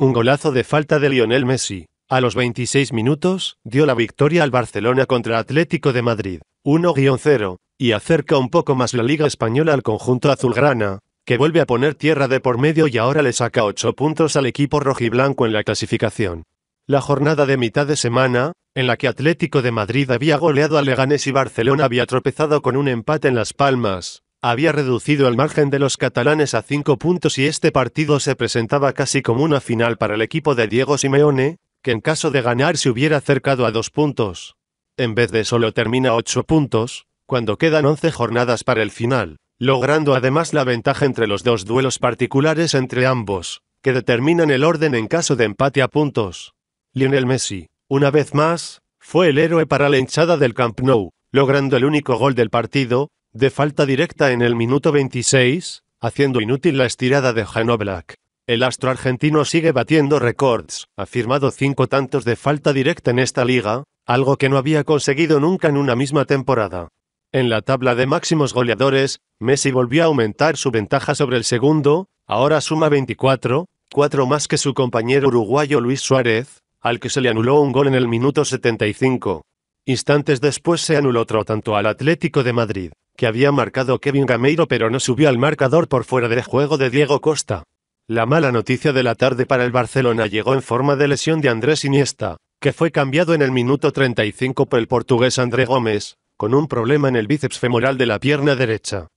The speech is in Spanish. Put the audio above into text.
Un golazo de falta de Lionel Messi, a los 26 minutos, dio la victoria al Barcelona contra Atlético de Madrid, 1-0, y acerca un poco más la Liga Española al conjunto azulgrana, que vuelve a poner tierra de por medio y ahora le saca 8 puntos al equipo rojiblanco en la clasificación. La jornada de mitad de semana, en la que Atlético de Madrid había goleado a Leganés y Barcelona había tropezado con un empate en Las Palmas, había reducido el margen de los catalanes a cinco puntos y este partido se presentaba casi como una final para el equipo de Diego Simeone, que en caso de ganar se hubiera acercado a dos puntos. En vez de solo termina ocho puntos, cuando quedan once jornadas para el final, logrando además la ventaja entre los dos duelos particulares entre ambos, que determinan el orden en caso de empate a puntos. Lionel Messi, una vez más, fue el héroe para la hinchada del Camp Nou, logrando el único gol del partido, de falta directa en el minuto 26, haciendo inútil la estirada de Oblak. El astro argentino sigue batiendo récords, ha firmado cinco tantos de falta directa en esta liga, algo que no había conseguido nunca en una misma temporada. En la tabla de máximos goleadores, Messi volvió a aumentar su ventaja sobre el segundo, ahora suma 24, cuatro más que su compañero uruguayo Luis Suárez, al que se le anuló un gol en el minuto 75. Instantes después se anuló otro tanto al Atlético de Madrid que había marcado Kevin Gameiro pero no subió al marcador por fuera del juego de Diego Costa. La mala noticia de la tarde para el Barcelona llegó en forma de lesión de Andrés Iniesta, que fue cambiado en el minuto 35 por el portugués André Gómez, con un problema en el bíceps femoral de la pierna derecha.